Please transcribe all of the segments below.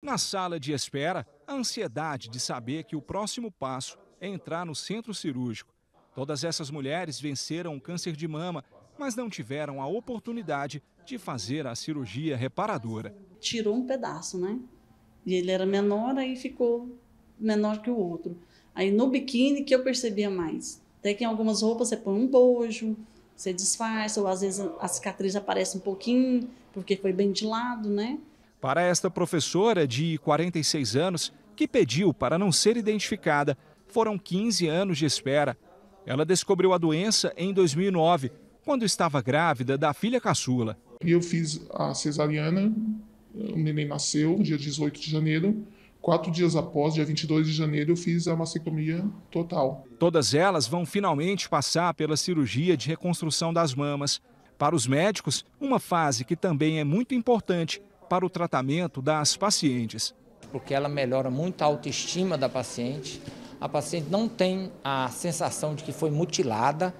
Na sala de espera, a ansiedade de saber que o próximo passo é entrar no centro cirúrgico. Todas essas mulheres venceram o câncer de mama, mas não tiveram a oportunidade de fazer a cirurgia reparadora. Tirou um pedaço, né? E ele era menor, aí ficou menor que o outro. Aí no biquíni que eu percebia mais. Até que em algumas roupas você põe um bojo, você disfarça, ou às vezes a cicatriz aparece um pouquinho, porque foi bem de lado, né? Para esta professora de 46 anos, que pediu para não ser identificada, foram 15 anos de espera. Ela descobriu a doença em 2009, quando estava grávida da filha caçula. Eu fiz a cesariana, o neném nasceu dia 18 de janeiro. Quatro dias após, dia 22 de janeiro, eu fiz a mastectomia total. Todas elas vão finalmente passar pela cirurgia de reconstrução das mamas. Para os médicos, uma fase que também é muito importante para o tratamento das pacientes. Porque ela melhora muito a autoestima da paciente, a paciente não tem a sensação de que foi mutilada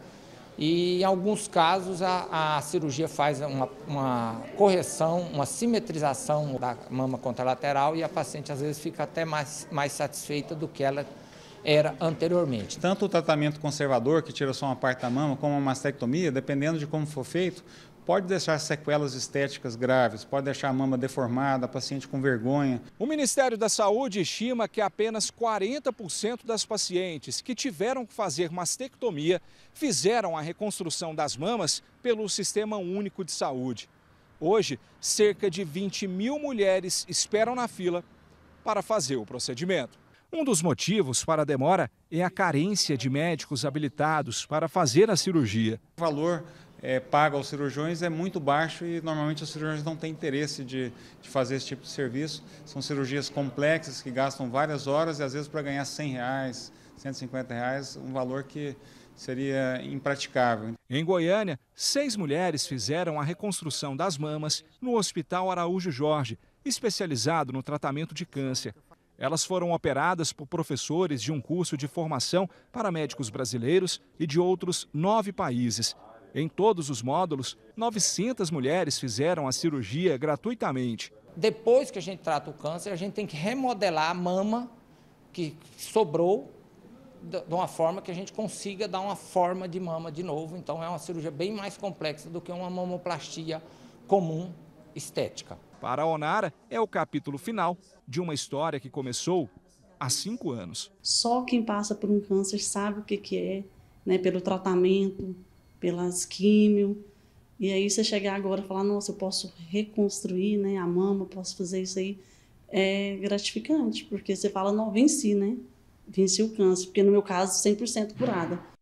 e, em alguns casos, a, a cirurgia faz uma, uma, correção, uma simetrização da mama contralateral e a paciente, às vezes, fica até mais, mais satisfeita do que ela era anteriormente. Tanto o tratamento conservador, que tira só uma parte da mama, como a mastectomia, dependendo de como for feito, pode deixar sequelas estéticas graves, pode deixar a mama deformada, a paciente com vergonha. O Ministério da Saúde estima que apenas 40% das pacientes que tiveram que fazer mastectomia fizeram a reconstrução das mamas pelo Sistema Único de Saúde. Hoje, cerca de 20 mil mulheres esperam na fila para fazer o procedimento. Um dos motivos para a demora é a carência de médicos habilitados para fazer a cirurgia. O valor é, paga aos cirurgiões é muito baixo e normalmente os cirurgiões não têm interesse de, de fazer esse tipo de serviço. São cirurgias complexas que gastam várias horas e às vezes para ganhar 100 reais, 150 reais, um valor que seria impraticável. Em Goiânia, seis mulheres fizeram a reconstrução das mamas no Hospital Araújo Jorge, especializado no tratamento de câncer. Elas foram operadas por professores de um curso de formação para médicos brasileiros e de outros nove países. Em todos os módulos, 900 mulheres fizeram a cirurgia gratuitamente. Depois que a gente trata o câncer, a gente tem que remodelar a mama que sobrou de uma forma que a gente consiga dar uma forma de mama de novo. Então, é uma cirurgia bem mais complexa do que uma mamoplastia comum estética. Para a Onara, é o capítulo final de uma história que começou há cinco anos. Só quem passa por um câncer sabe o que, que é, né, pelo tratamento, pelas químio. E aí você chegar agora e falar, nossa, eu posso reconstruir né, a mama, posso fazer isso aí, é gratificante, porque você fala, não, venci, né? Venci o câncer, porque no meu caso, 100% curada.